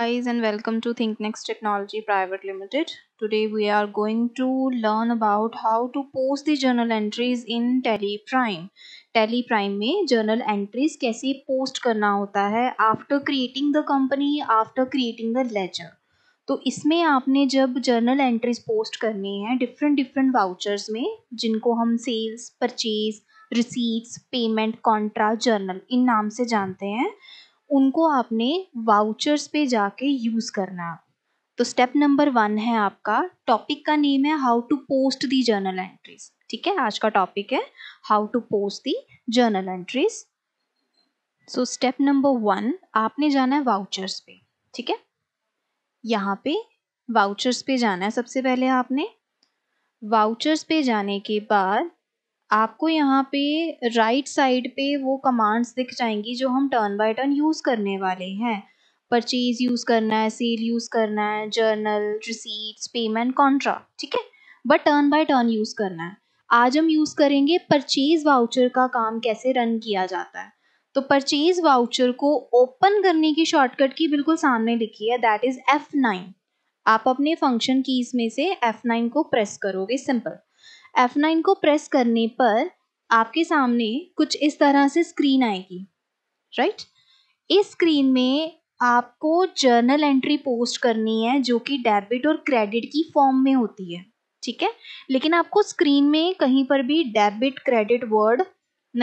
guys and welcome to thinknext technology private limited today we are going to learn about how to post the journal entries in tally prime tally prime mein journal entries kaise post karna hota hai after creating the company after creating the ledger तो इसमें आपने जब journal entries post करनी है different different vouchers में जिनको हम sales purchase receipts payment contra journal इन नाम से जानते हैं उनको आपने वाउचर्स पे जाके यूज़ करना तो स्टेप नंबर वन है आपका टॉपिक का नेम है how to post the journal entries ठीक है आज का टॉपिक है how to post the journal entries so step number one आपने जाना है वाउचर्स पे ठीक है यहाँ पे वाउचर्स पे जाना है सबसे पहले आपने वाउचर्स पे जाने के बाद आपको यहाँ पे राइट साइड पे वो कमांड्स दिख जाएंगी जो हम टर्न बाय टर्न यूज़ करने वाले हैं परचेज यूज़ करना है सेल यूज़ करना है जर्नल रिसीट्स पेमेंट कॉन्ट्रा ठीक है but turn by turn use करना है आज हम यूज़ करेंगे परचेज वाउचर का काम कैसे रन किया जाता है तो परचेज वाउचर को ओपन करने की शॉर्टकट की बिल्कुल सामने लिखी है दैट इज़ एफ नाइन आप अपने फंक्शन कीज में से एफ नाइन को प्रेस करोगे सिंपल F9 को प्रेस करने पर आपके सामने कुछ इस तरह से स्क्रीन आएगी राइट इस स्क्रीन में आपको जर्नल एंट्री पोस्ट करनी है जो कि डेबिट और क्रेडिट की फॉर्म में होती है ठीक है लेकिन आपको स्क्रीन में कहीं पर भी डेबिट क्रेडिट वर्ड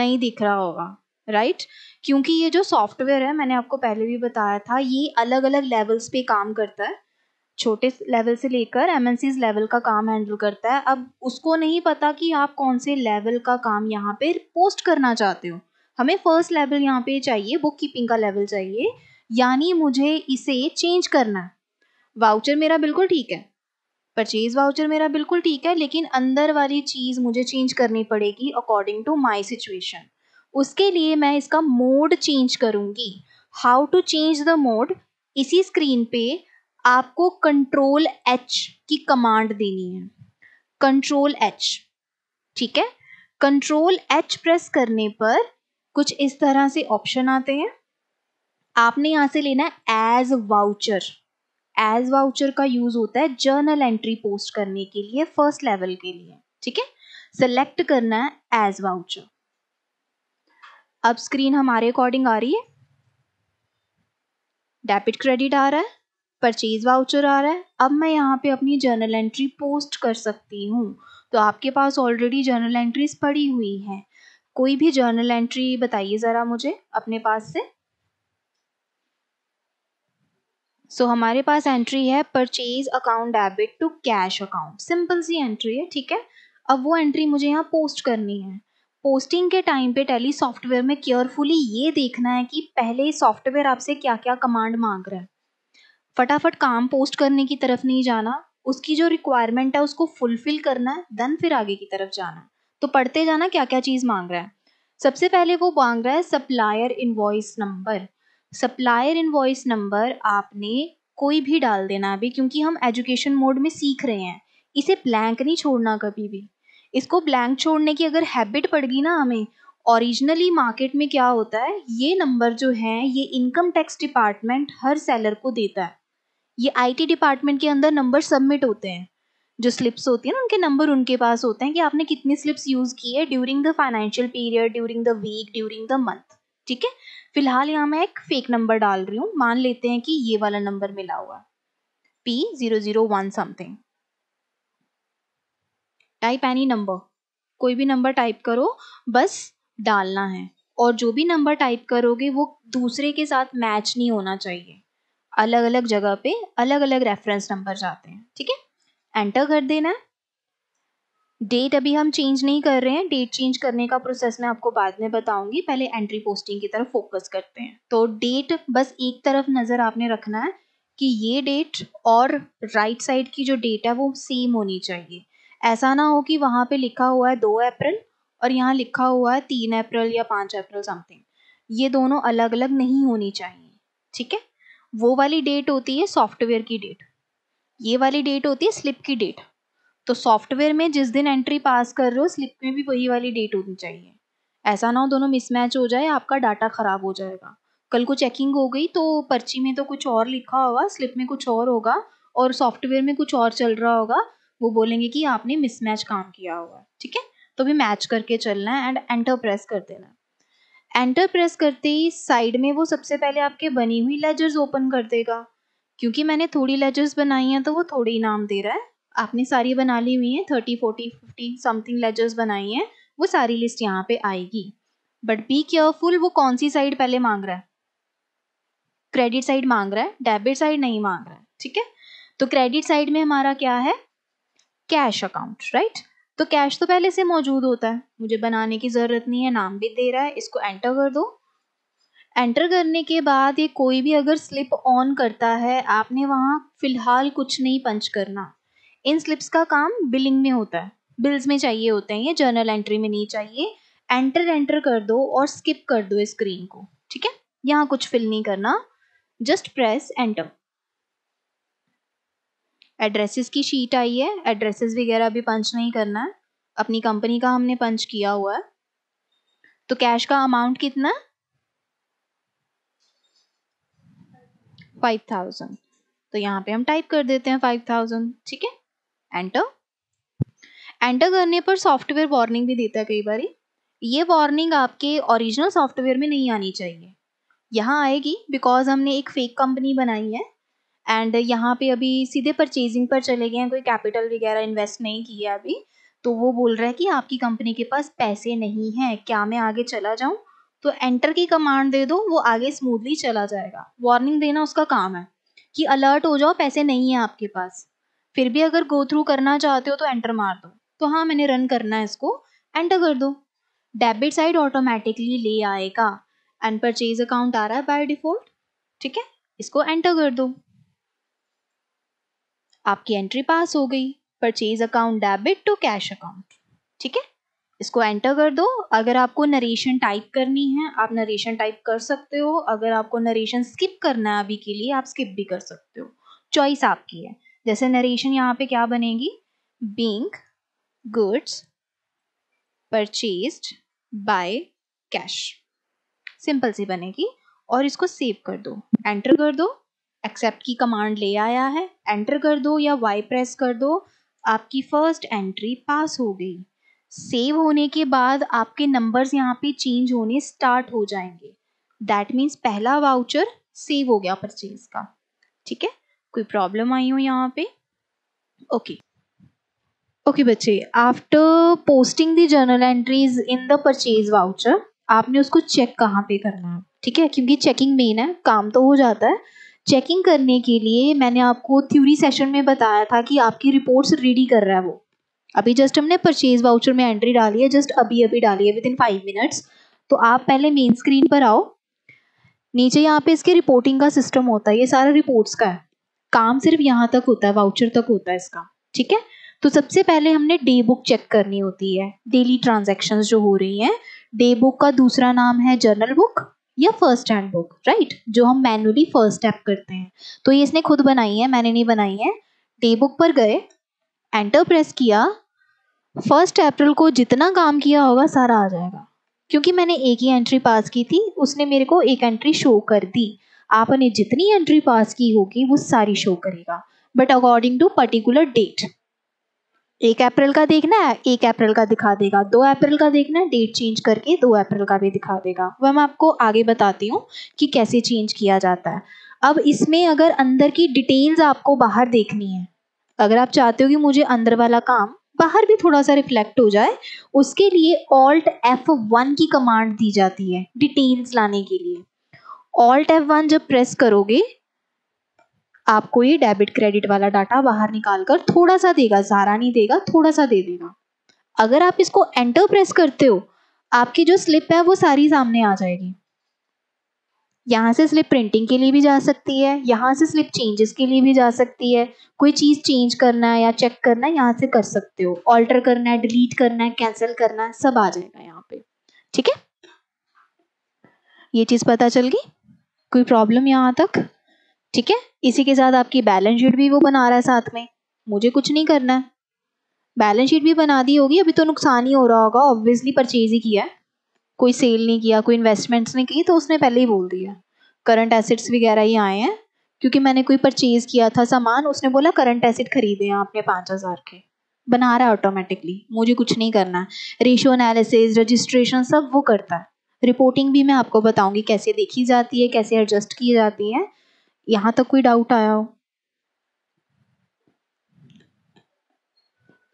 नहीं दिख रहा होगा राइट right? क्योंकि ये जो सॉफ्टवेयर है मैंने आपको पहले भी बताया था ये अलग अलग लेवल्स पे काम करता है छोटे लेवल से लेकर एम लेवल का काम हैंडल करता है अब उसको नहीं पता कि आप कौन से लेवल का काम यहाँ पे पोस्ट करना चाहते हो हमें फर्स्ट लेवल यहाँ पे चाहिए बुक कीपिंग का लेवल चाहिए यानी मुझे इसे चेंज करना है वाउचर मेरा बिल्कुल ठीक है परचेज वाउचर मेरा बिल्कुल ठीक है लेकिन अंदर वाली चीज़ मुझे चेंज करनी पड़ेगी अकॉर्डिंग टू माई सिचुएशन उसके लिए मैं इसका मोड चेंज करूँगी how to change the mode इसी स्क्रीन पे आपको कंट्रोल एच की कमांड देनी है कंट्रोल एच ठीक है कंट्रोल एच प्रेस करने पर कुछ इस तरह से ऑप्शन आते हैं आपने यहां से लेना है एज वाउचर एज वाउचर का यूज होता है जर्नल एंट्री पोस्ट करने के लिए फर्स्ट लेवल के लिए ठीक है सेलेक्ट करना है एज वाउचर अब स्क्रीन हमारे अकॉर्डिंग आ रही है डेबिट क्रेडिट आ रहा है परचेज वाउचर आ रहा है अब मैं यहाँ पे अपनी जर्नल एंट्री पोस्ट कर सकती हूँ तो आपके पास ऑलरेडी जर्नल एंट्रीज पड़ी हुई हैं कोई भी जर्नल एंट्री बताइए ज़रा मुझे अपने पास से सो so, हमारे पास एंट्री है purchase account debit to cash account simple सी एंट्री है ठीक है अब वो एंट्री मुझे यहाँ पोस्ट करनी है पोस्टिंग के टाइम पे टेली सॉफ्टवेयर में केयरफुली ये देखना है कि पहले सॉफ्टवेयर आपसे क्या क्या कमांड मांग रहा है फटाफट काम पोस्ट करने की तरफ नहीं जाना उसकी जो रिक्वायरमेंट है उसको फुलफिल करना है देन फिर आगे की तरफ जाना है तो पढ़ते जाना क्या क्या चीज़ मांग रहा है सबसे पहले वो मांग रहा है supplier invoice number supplier invoice number आपने कोई भी डाल देना अभी क्योंकि हम एजुकेशन मोड में सीख रहे हैं इसे ब्लैंक नहीं छोड़ना कभी भी इसको ब्लैंक छोड़ने की अगर हैबिट पड़ गई ना हमें ओरिजिनली मार्केट में क्या होता है ये नंबर जो है ये इनकम टैक्स डिपार्टमेंट हर सेलर को देता है ये आईटी डिपार्टमेंट के अंदर नंबर सबमिट होते हैं जो स्लिप्स होती है ना उनके नंबर उनके पास होते हैं कि आपने कितनी स्लिप्स यूज़ की है during the financial period during the week during the month ठीक है फिलहाल यहाँ मैं एक फेक नंबर डाल रही हूँ मान लेते हैं कि ये वाला नंबर मिला हुआ P zero zero one something type any number कोई भी नंबर टाइप करो बस डालना है और जो भी नंबर टाइप करोगे वो दूसरे के साथ मैच नहीं होना चाहिए अलग अलग जगह पे अलग अलग रेफरेंस नंबर जाते हैं ठीक है एंटर कर देना है डेट अभी हम चेंज नहीं कर रहे हैं डेट चेंज करने का प्रोसेस मैं आपको बाद में बताऊंगी पहले एंट्री पोस्टिंग की तरफ फोकस करते हैं तो डेट बस एक तरफ नज़र आपने रखना है कि ये डेट और राइट right साइड की जो डेट है वो सेम होनी चाहिए ऐसा ना हो कि वहाँ पे लिखा हुआ है दो अप्रैल और यहाँ लिखा हुआ है तीन अप्रैल या पाँच अप्रैल समथिंग ये दोनों अलग अलग नहीं होनी चाहिए ठीक है वो वाली डेट होती है सॉफ्टवेयर की डेट ये वाली डेट होती है स्लिप की डेट तो सॉफ्टवेयर में जिस दिन एंट्री पास कर रहे हो स्लिप में भी वही वाली डेट होनी चाहिए ऐसा ना हो दोनों मिसमैच हो जाए आपका डाटा ख़राब हो जाएगा कल को चेकिंग हो गई तो पर्ची में तो कुछ और लिखा होगा स्लिप में कुछ और होगा और सॉफ्टवेयर में कुछ और चल रहा होगा वो बोलेंगे कि आपने मिसमैच काम किया होगा ठीक है तो भी मैच करके चलना है एंड एंटर प्रेस कर देना है एंटर प्रेस करते ही साइड में वो सबसे पहले आपके बनी हुई लेजर्स ओपन कर देगा क्योंकि मैंने थोड़ी लेजर्स बनाई हैं तो वो थोड़े ही नाम दे रहा है आपने सारी बना ली हुई हैं thirty forty fifty something ledgers बनाई हैं वो सारी लिस्ट यहाँ पे आएगी बट बी केयरफुल वो कौन सी साइड पहले मांग रहा है क्रेडिट साइड मांग रहा है डेबिट साइड नहीं मांग रहा है ठीक है तो क्रेडिट साइड में हमारा क्या है कैश अकाउंट राइट तो कैश तो पहले से मौजूद होता है मुझे बनाने की ज़रूरत नहीं है नाम भी दे रहा है इसको एंटर कर दो एंटर करने के बाद ये कोई भी अगर स्लिप ऑन करता है आपने वहाँ फ़िलहाल कुछ नहीं पंच करना इन स्लिप्स का काम बिलिंग में होता है बिल्स में चाहिए होते हैं ये जर्नल एंट्री में नहीं चाहिए एंटर एंटर कर दो और स्किप कर दो स्क्रीन को ठीक है यहाँ कुछ फिल नहीं करना जस्ट प्रेस एंटर एड्रेसेस की शीट आई है एड्रेसेस वगैरह भी पंच नहीं करना है अपनी कंपनी का हमने पंच किया हुआ है तो कैश का अमाउंट कितना फाइव थाउजेंड तो यहाँ पे हम टाइप कर देते हैं फाइव थाउजेंड ठीक है एंटर एंटर करने पर सॉफ्टवेयर वार्निंग भी देता है कई बार ये वार्निंग आपके ओरिजिनल सॉफ्टवेयर में नहीं आनी चाहिए यहाँ आएगी बिकॉज हमने एक फेक कंपनी बनाई है एंड यहाँ पे अभी सीधे परचेजिंग पर चले गए हैं कोई कैपिटल वगैरह इन्वेस्ट नहीं किया अभी तो वो बोल रहा है कि आपकी कंपनी के पास पैसे नहीं हैं क्या मैं आगे चला जाऊँ तो एंटर की कमांड दे दो वो आगे स्मूथली चला जाएगा वार्निंग देना उसका काम है कि अलर्ट हो जाओ पैसे नहीं है आपके पास फिर भी अगर गो थ्रू करना चाहते हो तो एंटर मार दो तो हाँ मैंने रन करना है इसको एंटर कर दो डेबिट साइड ऑटोमेटिकली ले आएगा एंड परचेज अकाउंट आ रहा है बाय डिफॉल्ट ठीक है इसको एंटर कर दो आपकी एंट्री पास हो गई purchase account debit to cash account ठीक है इसको एंटर कर दो अगर आपको नरेशन टाइप करनी है आप नरेशन टाइप कर सकते हो अगर आपको नरेशन स्किप करना है अभी के लिए आप स्किप भी कर सकते हो चॉइस आपकी है जैसे नरेशन यहाँ पे क्या बनेगी being goods purchase by cash simple सी बनेगी और इसको सेव कर दो एंटर कर दो एक्सेप्ट की कमांड ले आया है एंटर कर दो या वाई प्रेस कर दो आपकी फर्स्ट एंट्री पास हो गई सेव होने के बाद आपके नंबर्स यहाँ पे चेंज होने स्टार्ट हो जाएंगे दैट मीन्स पहला वाउचर सेव हो गया परचेज का ठीक है कोई प्रॉब्लम आई हो यहाँ पे ओके ओके बच्चे after posting the journal entries in the purchase voucher आपने उसको चेक कहाँ पे करना है ठीक है क्योंकि चेकिंग मेन है काम तो हो जाता है चेकिंग करने के लिए मैंने आपको थ्योरी सेशन में बताया था कि आपकी रिपोर्ट्स रेडी कर रहा है वो अभी जस्ट हमने परचेज वाउचर में एंट्री डाली है जस्ट अभी अभी डाली है विद इन फाइव मिनट्स तो आप पहले मेन स्क्रीन पर आओ नीचे यहाँ पे इसके रिपोर्टिंग का सिस्टम होता है ये सारा रिपोर्ट्स का है काम सिर्फ यहाँ तक होता है वाउचर तक होता है इसका ठीक है तो सबसे पहले हमने डे बुक चेक करनी होती है डेली ट्रांजेक्शन जो हो रही है डे बुक का दूसरा नाम है जर्नल बुक या फर्स्ट हैंड बुक राइट जो हम मैनुअली फर्स्ट स्टेप करते हैं तो ये इसने खुद बनाई है मैंने नहीं बनाई है डे बुक पर गए एंटर प्रेस किया फर्स्ट अप्रैल को जितना काम किया होगा सारा आ जाएगा क्योंकि मैंने एक ही एंट्री पास की थी उसने मेरे को एक एंट्री शो कर दी आपने जितनी एंट्री पास की होगी वो सारी शो करेगा but according to particular date एक अप्रैल का देखना है एक अप्रैल का दिखा देगा दो अप्रैल का देखना है डेट चेंज करके दो अप्रैल का भी दिखा देगा वह मैं आपको आगे बताती हूँ कि कैसे चेंज किया जाता है अब इसमें अगर अंदर की डिटेल्स आपको बाहर देखनी है अगर आप चाहते हो कि मुझे अंदर वाला काम बाहर भी थोड़ा सा रिफ्लेक्ट हो जाए उसके लिए ऑल्ट एफ वन की कमांड दी जाती है डिटेल्स लाने के लिए ऑल्ट एफ वन जब प्रेस करोगे आपको ये डेबिट क्रेडिट वाला डाटा बाहर निकाल कर थोड़ा सा देगा सारा नहीं देगा थोड़ा सा दे देगा अगर आप इसको एंटर प्रेस करते हो आपकी जो स्लिप है वो सारी सामने आ जाएगी यहाँ से स्लिप प्रिंटिंग के लिए भी जा सकती है यहाँ से स्लिप चेंजेस के लिए भी जा सकती है कोई चीज़ चेंज करना है या चेक करना है यहाँ से कर सकते हो ऑल्टर करना है डिलीट करना है कैंसिल करना है सब आ जाएगा यहाँ पे ठीक है ये चीज़ पता चल गई कोई प्रॉब्लम यहाँ तक ठीक है इसी के साथ आपकी बैलेंस शीट भी वो बना रहा है साथ में मुझे कुछ नहीं करना है बैलेंस शीट भी बना दी होगी अभी तो नुकसान ही हो रहा होगा ऑब्वियसली परचेज ही किया है कोई सेल नहीं किया कोई इन्वेस्टमेंट्स नहीं की तो उसने पहले ही बोल दिया करंट एसेट्स वगैरह ही आए हैं क्योंकि मैंने कोई परचेज किया था सामान उसने बोला करंट एसेट खरीदे हैं आपने पाँच हज़ार के बना रहा है ऑटोमेटिकली मुझे कुछ नहीं करना है रेशो एनालिसिस रजिस्ट्रेशन सब वो करता है रिपोर्टिंग भी मैं आपको बताऊंगी कैसे देखी जाती है कैसे एडजस्ट की जाती है यहां तक कोई डाउट आया हो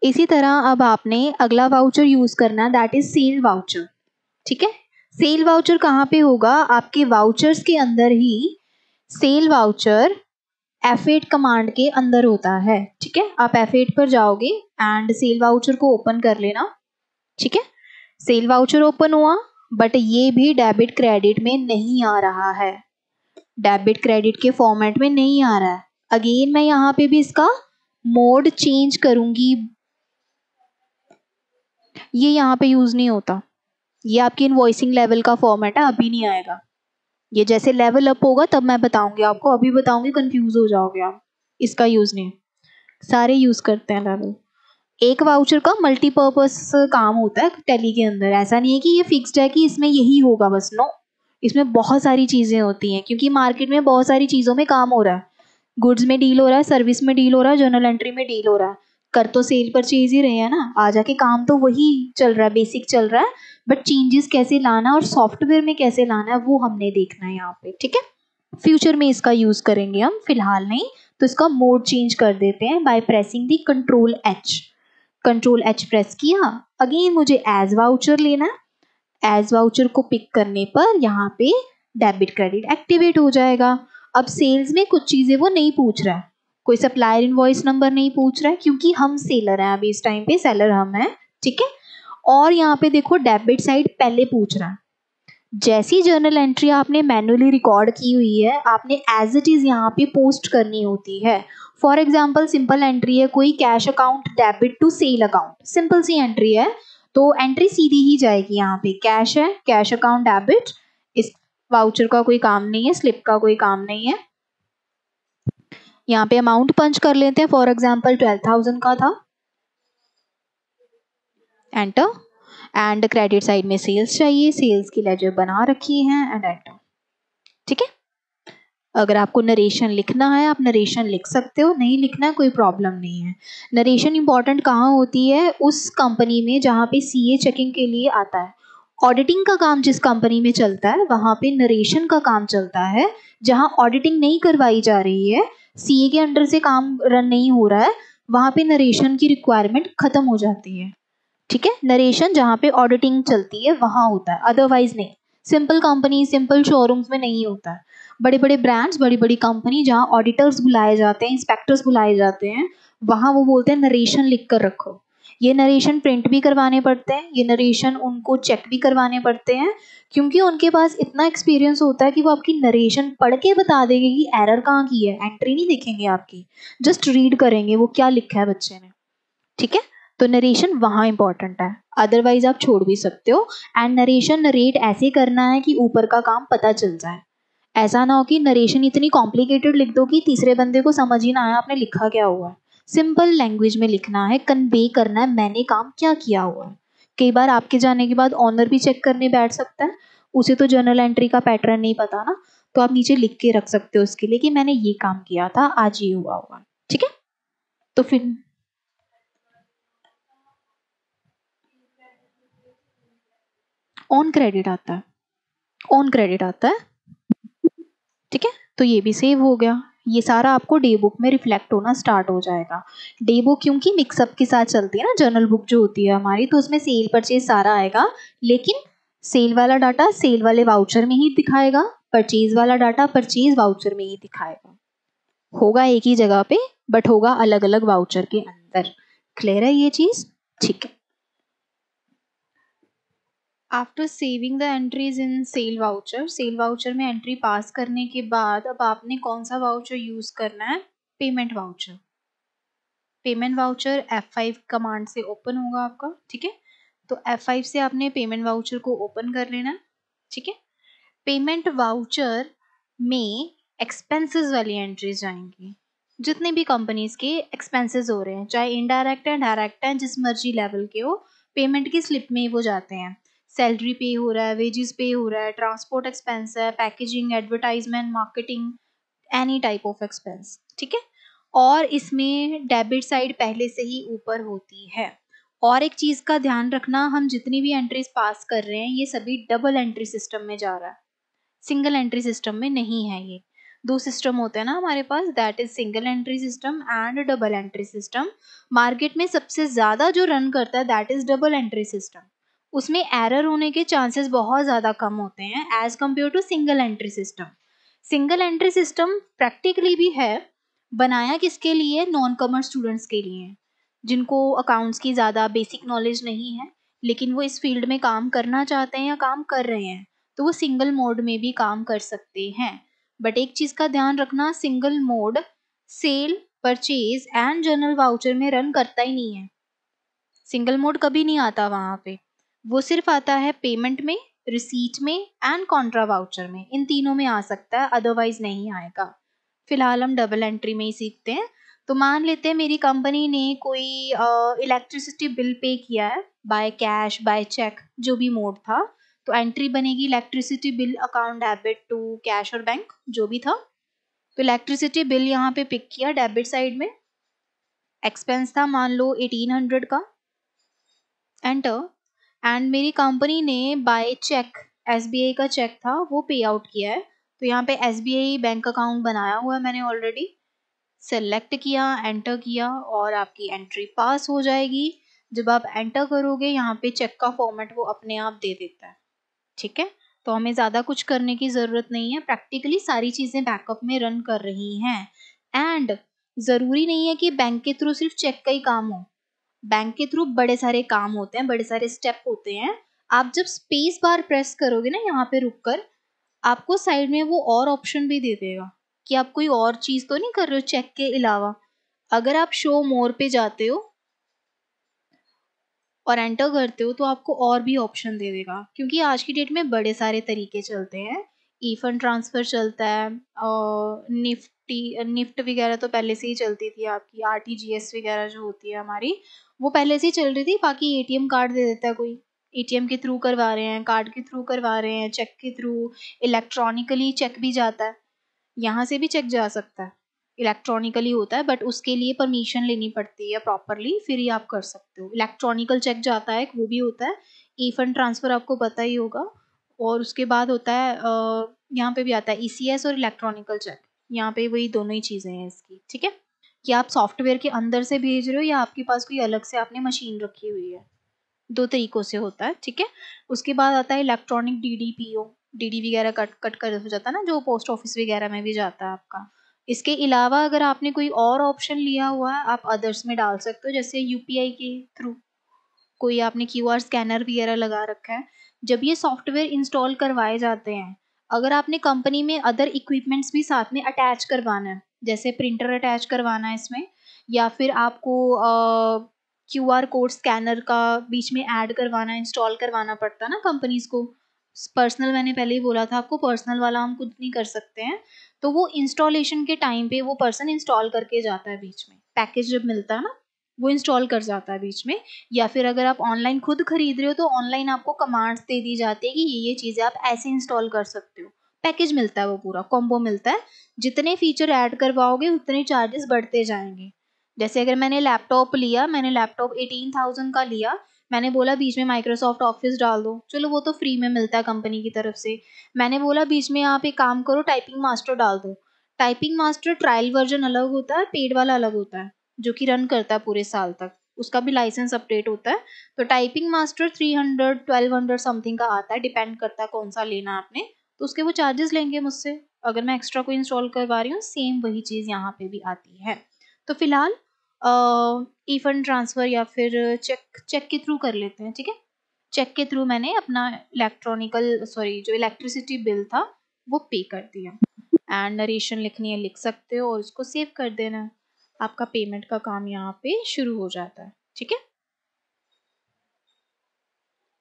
इसी तरह अब आपने अगला वाउचर यूज करना दैट इज सेल वाउचर ठीक है सेल वाउचर कहाँ पे होगा आपके वाउचर्स के अंदर ही sale voucher F eight command के अंदर होता है ठीक है आप एफ एट पर जाओगे एंड सेल वाउचर को ओपन कर लेना ठीक है सेल वाउचर ओपन हुआ बट ये भी डेबिट क्रेडिट में नहीं आ रहा है डेबिट क्रेडिट के फॉर्मेट में नहीं आ रहा है अगेन मैं यहाँ पे भी इसका मोड चेंज करूंगी ये यहाँ पे यूज नहीं होता ये आपकी इनवॉइसिंग लेवल का फॉर्मेट है अभी नहीं आएगा ये जैसे लेवल अप होगा तब मैं बताऊंगी आपको अभी बताऊंगी कंफ्यूज हो जाओगे आप इसका यूज नहीं सारे यूज करते हैं लेवल एक वाउचर का मल्टीपर्पज काम होता है टेली के अंदर ऐसा नहीं है कि ये फिक्स्ड है कि इसमें यही होगा बस नो इसमें बहुत सारी चीज़ें होती हैं क्योंकि मार्केट में बहुत सारी चीज़ों में काम हो रहा है गुड्स में डील हो रहा है सर्विस में डील हो रहा है जर्नल एंट्री में डील हो रहा है कर तो सेल पर चीज ही रहे हैं ना आ जाके काम तो वही चल रहा है बेसिक चल रहा है बट चेंजेस कैसे लाना और सॉफ्टवेयर में कैसे लाना है वो हमने देखना है यहाँ पे ठीक है फ्यूचर में इसका यूज़ करेंगे हम फिलहाल नहीं तो इसका मोड चेंज कर देते हैं by pressing the control H control H press किया अगेन मुझे एज वाउचर लेना है एज वाउचर को पिक करने पर यहाँ पे डेबिट क्रेडिट एक्टिवेट हो जाएगा अब सेल्स में कुछ चीज़ें वो नहीं पूछ रहा है कोई सप्लायर इनवॉइस नंबर नहीं पूछ रहा है क्योंकि हम सेलर हैं अभी इस टाइम पे सेलर हम हैं ठीक है और यहाँ पे देखो डेबिट साइड पहले पूछ रहा है जैसी जर्नल एंट्री आपने मैनुअली रिकॉर्ड की हुई है आपने एज इट इज़ यहाँ पे पोस्ट करनी होती है फॉर एग्जाम्पल सिंपल एंट्री है कोई cash account debit to sale account simple सी एंट्री है तो एंट्री सीधी ही जाएगी यहाँ पे कैश है कैश अकाउंट डेबिट इस वाउचर का कोई काम नहीं है स्लिप का कोई काम नहीं है यहाँ पे अमाउंट पंच कर लेते हैं फॉर एग्जाम्पल ट्वेल्व थाउजेंड का था एंटर एंड क्रेडिट साइड में सेल्स चाहिए सेल्स की लेजर बना रखी है एंड एंटर ठीक है अगर आपको नरेशन लिखना है आप नरेशन लिख सकते हो नहीं लिखना है कोई प्रॉब्लम नहीं है नरेशन इंपॉर्टेंट कहाँ होती है उस कंपनी में जहाँ पे ए चेकिंग के लिए आता है ऑडिटिंग का काम जिस कंपनी में चलता है वहाँ पे नरेशन का काम चलता है जहाँ ऑडिटिंग नहीं करवाई जा रही है सीए के अंडर से काम रन नहीं हो रहा है वहाँ पे नरेशन की रिक्वायरमेंट ख़त्म हो जाती है ठीक है नरेशन जहाँ पे ऑडिटिंग चलती है वहाँ होता है अदरवाइज नहीं सिंपल कंपनी सिंपल शोरूम्स में नहीं होता है बड़े बड़े ब्रांड्स बड़ी बड़ी कंपनी जहाँ ऑडिटर्स बुलाए जाते हैं इंस्पेक्टर्स बुलाए जाते हैं वहाँ वो बोलते हैं नरेशन लिख कर रखो ये नरेशन प्रिंट भी करवाने पड़ते हैं ये नरेशन उनको चेक भी करवाने पड़ते हैं क्योंकि उनके पास इतना एक्सपीरियंस होता है कि वो आपकी नरेशन पढ़ के बता देंगे कि एरर कहाँ की है एंट्री नहीं देखेंगे आपकी जस्ट रीड करेंगे वो क्या लिखा है बच्चे ने ठीक है तो नरेशन वहाँ इंपॉर्टेंट है अदरवाइज आप छोड़ भी सकते हो एंड नरेशन नरेट ऐसे करना है कि ऊपर का काम पता चल जाए ऐसा ना हो कि नरेशन इतनी कॉम्प्लिकेटेड लिख दो कि तीसरे बंदे को समझ ही ना आया आपने लिखा क्या हुआ है सिंपल लैंग्वेज में लिखना है कन्वे करना है मैंने काम क्या किया हुआ है कई बार आपके जाने के बाद ऑनर भी चेक करने बैठ सकता है उसे तो जर्नल एंट्री का पैटर्न नहीं पता ना तो आप नीचे लिख के रख सकते हो उसके लिए कि मैंने ये काम किया था आज ये हुआ हुआ ठीक है तो फिर ऑन क्रेडिट आता है ऑन क्रेडिट आता है ठीक है तो ये भी सेव हो गया ये सारा आपको डे बुक में रिफ्लेक्ट होना स्टार्ट हो जाएगा डे बुक क्योंकि मिक्सअप के साथ चलती है ना जर्नल बुक जो होती है हमारी तो उसमें सेल परचेज सारा आएगा लेकिन सेल वाला डाटा सेल वाले वाउचर में ही दिखाएगा परचेज वाला डाटा परचेज वाउचर में ही दिखाएगा होगा एक ही जगह पे बट होगा अलग अलग वाउचर के अंदर क्लियर है ये चीज़ ठीक है after saving the entries in sale voucher sale voucher में एंट्री पास करने के बाद अब आपने कौन सा वाउचर यूज़ करना है payment voucher payment voucher F5 command से ओपन होगा आपका ठीक है तो F5 से आपने पेमेंट वाउचर को ओपन कर लेना ठीक है पेमेंट वाउचर में एक्सपेंसेस वाली एंट्रीज जाएंगी जितने भी कंपनीज के एक्सपेंसेस हो रहे हैं चाहे इनडायरेक्ट हैं डायरेक्ट हैं जिस मर्जी लेवल के हो पेमेंट की स्लिप में ही वो जाते हैं सैलरी पे हो रहा है वेजेस पे हो रहा है ट्रांसपोर्ट एक्सपेंस है packaging advertisement marketing any type of expense ठीक है और इसमें डेबिट साइड पहले से ही ऊपर होती है और एक चीज़ का ध्यान रखना हम जितनी भी एंट्रीज पास कर रहे हैं ये सभी डबल एंट्री सिस्टम में जा रहा है सिंगल एंट्री सिस्टम में नहीं है ये दो सिस्टम होते हैं ना हमारे पास that is single entry system and double entry system market में सबसे ज़्यादा जो रन करता है that is double entry system उसमें एरर होने के चांसेस बहुत ज़्यादा कम होते हैं as compare to single entry system single entry system practically भी है बनाया किसके लिए नॉन कॉमर्स स्टूडेंट्स के लिए जिनको अकाउंट्स की ज़्यादा बेसिक नॉलेज नहीं है लेकिन वो इस फील्ड में काम करना चाहते हैं या काम कर रहे हैं तो वो सिंगल मोड में भी काम कर सकते हैं बट एक चीज़ का ध्यान रखना single mode sale purchase and general voucher में रन करता ही नहीं है सिंगल मोड कभी नहीं आता वहाँ पे वो सिर्फ आता है पेमेंट में रिसीट में एंड कॉन्ट्रा वाउचर में इन तीनों में आ सकता है अदरवाइज नहीं आएगा फिलहाल हम डबल एंट्री में ही सीखते हैं तो मान लेते हैं मेरी कंपनी ने कोई इलेक्ट्रिसिटी बिल पे किया है बाय कैश बाय चेक जो भी मोड था तो एंट्री बनेगी electricity bill account debit to cash और बैंक जो भी था तो इलेक्ट्रिसिटी बिल यहाँ पे पिक किया डेबिट साइड में एक्सपेंस था मान लो एटीन हंड्रेड का एंटर एंड मेरी कंपनी ने बाय चेक एस का चेक था वो पे आउट किया है तो यहाँ पे एस बैंक अकाउंट बनाया हुआ है मैंने ऑलरेडी सेलेक्ट किया एंटर किया और आपकी एंट्री पास हो जाएगी जब आप एंटर करोगे यहाँ पे चेक का फॉर्मेट वो अपने आप दे देता है ठीक है तो हमें ज़्यादा कुछ करने की ज़रूरत नहीं है प्रैक्टिकली सारी चीज़ें बैकअप में रन कर रही हैं एंड ज़रूरी नहीं है कि बैंक के थ्रू सिर्फ चेक का ही काम हो बैंक के थ्रू बड़े सारे काम होते हैं बड़े सारे स्टेप होते हैं आप जब स्पेस बार प्रेस करोगे ना यहाँ पे रुक कर आपको साइड में वो और ऑप्शन भी दे देगा कि आप कोई और चीज़ तो नहीं कर रहे हो चेक के अलावा अगर आप शो मोर पे जाते हो और एंटर करते हो तो आपको और भी ऑप्शन दे देगा क्योंकि आज की डेट में बड़े सारे तरीके चलते हैं ई फंड ट्रांसफ़र चलता है और निफ्टी निफ्ट वगैरह तो पहले से ही चलती थी आपकी आर टी जी एस वगैरह जो होती है हमारी वो पहले से ही चल रही थी बाकी एटीएम कार्ड दे देता है कोई एटीएम के थ्रू करवा रहे हैं कार्ड के थ्रू करवा रहे हैं चेक के थ्रू इलेक्ट्रॉनिकली चेक भी जाता है यहाँ से भी चेक जा सकता है इलेक्ट्रॉनिकली होता है बट उसके लिए परमिशन लेनी पड़ती है प्रॉपरली फिर ही आप कर सकते हो इलेक्ट्रॉनिकल चेक जाता है वो भी होता है ई फंड ट्रांसफ़र आपको पता ही होगा और उसके बाद होता है यहाँ पे भी आता है ई सी एस और इलेक्ट्रॉनिकल चेक यहाँ पे वही दोनों ही चीज़ें हैं इसकी ठीक है कि आप सॉफ्टवेयर के अंदर से भेज रहे हो या आपके पास कोई अलग से आपने मशीन रखी हुई है दो तरीकों से होता है ठीक है उसके बाद आता है electronic D D P O D D वगैरह कट कट कर हो जाता है ना जो पोस्ट ऑफिस वगैरह में भी जाता है आपका इसके अलावा अगर आपने कोई और ऑप्शन लिया हुआ है आप अदर्स में डाल सकते हो जैसे यू के थ्रू कोई आपने क्यू आर स्कैनर वगैरह लगा रखा है जब ये सॉफ्टवेयर इंस्टॉल करवाए जाते हैं अगर आपने कंपनी में अदर इक्विपमेंट्स भी साथ में अटैच करवाना है जैसे प्रिंटर अटैच करवाना है इसमें या फिर आपको क्यू आर कोड स्कैनर का बीच में ऐड करवाना इंस्टॉल करवाना पड़ता है ना कंपनीज़ को पर्सनल मैंने पहले ही बोला था आपको पर्सनल वाला हम खुद नहीं कर सकते हैं तो वो इंस्टॉलेशन के टाइम पे वो पर्सन इंस्टॉल करके जाता है बीच में पैकेज जब मिलता है ना वो इंस्टॉल कर जाता है बीच में या फिर अगर आप ऑनलाइन खुद खरीद रहे हो तो ऑनलाइन आपको कमांड्स दे दी जाती है कि ये ये चीज़ें आप ऐसे इंस्टॉल कर सकते हो पैकेज मिलता है वो पूरा कॉम्बो मिलता है जितने फीचर ऐड करवाओगे उतने चार्जेस बढ़ते जाएंगे जैसे अगर मैंने लैपटॉप लिया मैंने लैपटॉप एटीन थाउजेंड का लिया मैंने बोला बीच में माइक्रोसॉफ्ट ऑफिस डाल दो चलो वो तो फ्री में मिलता है कंपनी की तरफ से मैंने बोला बीच में आप एक काम करो टाइपिंग मास्टर डाल दो टाइपिंग मास्टर ट्रायल वर्जन अलग होता है पेड वाला अलग होता है जो कि रन करता है पूरे साल तक उसका भी लाइसेंस अपडेट होता है तो typing master three hundred twelve hundred something का आता है डिपेंड करता है कौन सा लेना आपने तो उसके वो चार्जेस लेंगे मुझसे अगर मैं एक्स्ट्रा कोई इंस्टॉल करवा रही हूँ सेम वही चीज़ यहाँ पे भी आती है तो फिलहाल ई फंड ट्रांसफ़र या फिर चेक चेक के थ्रू कर लेते हैं ठीक है चेक के थ्रू मैंने अपना इलेक्ट्रॉनिकल सॉरी जो इलेक्ट्रिसिटी बिल था वो पे कर दिया एंड नरेशन लिखनी है लिख सकते हो और उसको सेव कर देना आपका पेमेंट का काम यहाँ पे शुरू हो जाता है ठीक है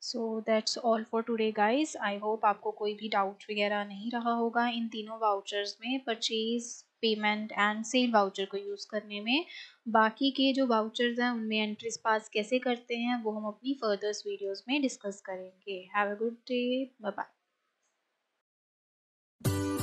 so that's all for today guys I hope आपको कोई भी डाउट वगैरह नहीं रहा होगा इन तीनों वाउचर्स में purchase payment and sale voucher को यूज़ करने में बाकी के जो वाउचर्स हैं उनमें एंट्रीज पास कैसे करते हैं वो हम अपनी फर्दर्स वीडियोस में डिस्कस करेंगे have a good day bye